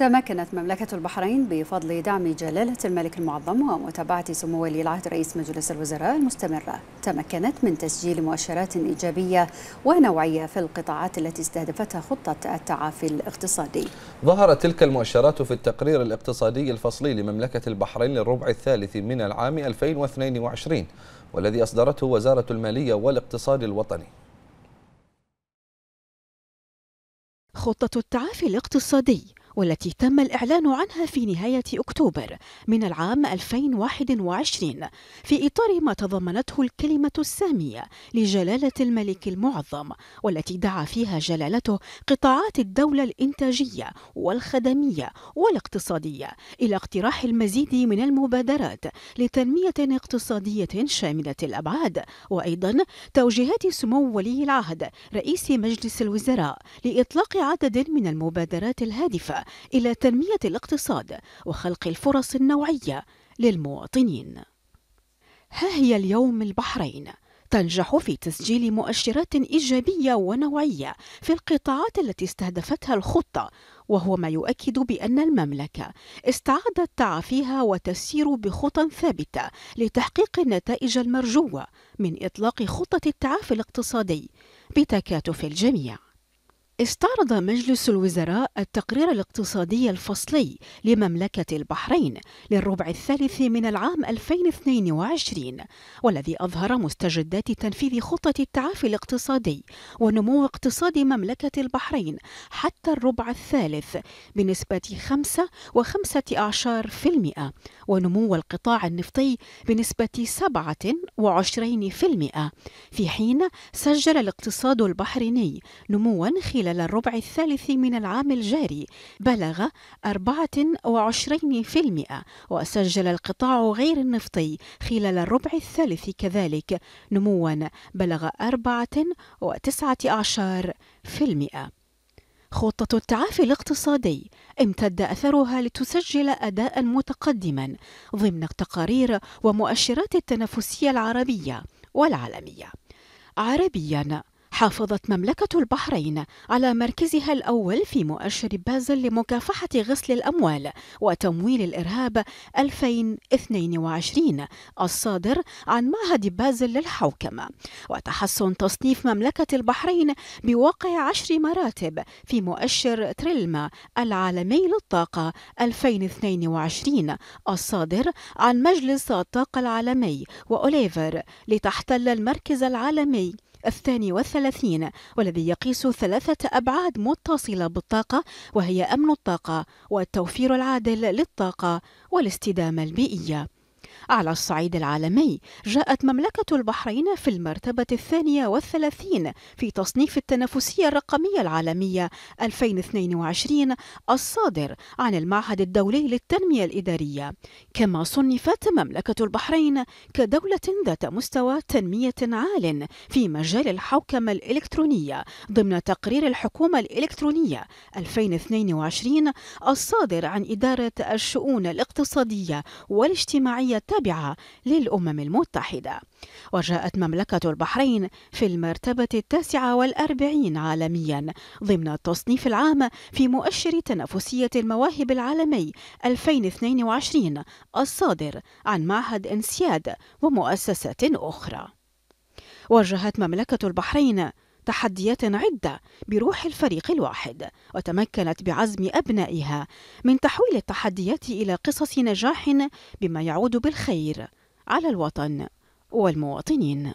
تمكنت مملكة البحرين بفضل دعم جلالة الملك المعظم ومتابعة سمو ولي العهد رئيس مجلس الوزراء المستمرة تمكنت من تسجيل مؤشرات إيجابية ونوعية في القطاعات التي استهدفتها خطة التعافي الاقتصادي ظهرت تلك المؤشرات في التقرير الاقتصادي الفصلي لمملكة البحرين للربع الثالث من العام 2022 والذي أصدرته وزارة المالية والاقتصاد الوطني خطة التعافي الاقتصادي والتي تم الإعلان عنها في نهاية أكتوبر من العام 2021 في إطار ما تضمنته الكلمة السامية لجلالة الملك المعظم والتي دعا فيها جلالته قطاعات الدولة الإنتاجية والخدمية والاقتصادية إلى اقتراح المزيد من المبادرات لتنمية اقتصادية شاملة الأبعاد وأيضا توجيهات سمو ولي العهد رئيس مجلس الوزراء لإطلاق عدد من المبادرات الهادفة إلى تنمية الاقتصاد وخلق الفرص النوعية للمواطنين. ها هي اليوم البحرين تنجح في تسجيل مؤشرات إيجابية ونوعية في القطاعات التي استهدفتها الخطة وهو ما يؤكد بأن المملكة استعادت تعافيها وتسير بخطى ثابتة لتحقيق النتائج المرجوة من إطلاق خطة التعافي الاقتصادي بتكاتف الجميع استعرض مجلس الوزراء التقرير الاقتصادي الفصلي لمملكة البحرين للربع الثالث من العام 2022 والذي أظهر مستجدات تنفيذ خطة التعافي الاقتصادي ونمو اقتصاد مملكة البحرين حتى الربع الثالث بنسبة 5 و5 ونمو القطاع النفطي بنسبة 27 في حين سجل الاقتصاد البحريني نموا خلال خلال الربع الثالث من العام الجاري بلغ 24% وسجل القطاع غير النفطي خلال الربع الثالث كذلك نموا بلغ 4.19% خطة التعافي الاقتصادي امتد أثرها لتسجل أداء متقدما ضمن التقارير ومؤشرات التنافسية العربية والعالمية عربيا حافظت مملكة البحرين على مركزها الأول في مؤشر بازل لمكافحة غسل الأموال وتمويل الإرهاب 2022 الصادر عن معهد بازل للحوكمة وتحسن تصنيف مملكة البحرين بواقع عشر مراتب في مؤشر تريلما العالمي للطاقة 2022 الصادر عن مجلس الطاقة العالمي وأوليفر لتحتل المركز العالمي الثاني والثلاثين والذي يقيس ثلاثة أبعاد متصلة بالطاقة وهي أمن الطاقة والتوفير العادل للطاقة والاستدامة البيئية على الصعيد العالمي جاءت مملكة البحرين في المرتبة الثانية والثلاثين في تصنيف التنافسية الرقمية العالمية 2022 الصادر عن المعهد الدولي للتنمية الإدارية كما صنفت مملكة البحرين كدولة ذات مستوى تنمية عال في مجال الحوكمة الإلكترونية ضمن تقرير الحكومة الإلكترونية 2022 الصادر عن إدارة الشؤون الاقتصادية والاجتماعية السابعة للأمم المتحدة وجاءت مملكة البحرين في المرتبة التاسعة والأربعين عالميا ضمن التصنيف العام في مؤشر تنافسية المواهب العالمي 2022 الصادر عن معهد انسياد ومؤسسات أخرى وجهت مملكة البحرين تحديات عدة بروح الفريق الواحد وتمكنت بعزم أبنائها من تحويل التحديات إلى قصص نجاح بما يعود بالخير على الوطن والمواطنين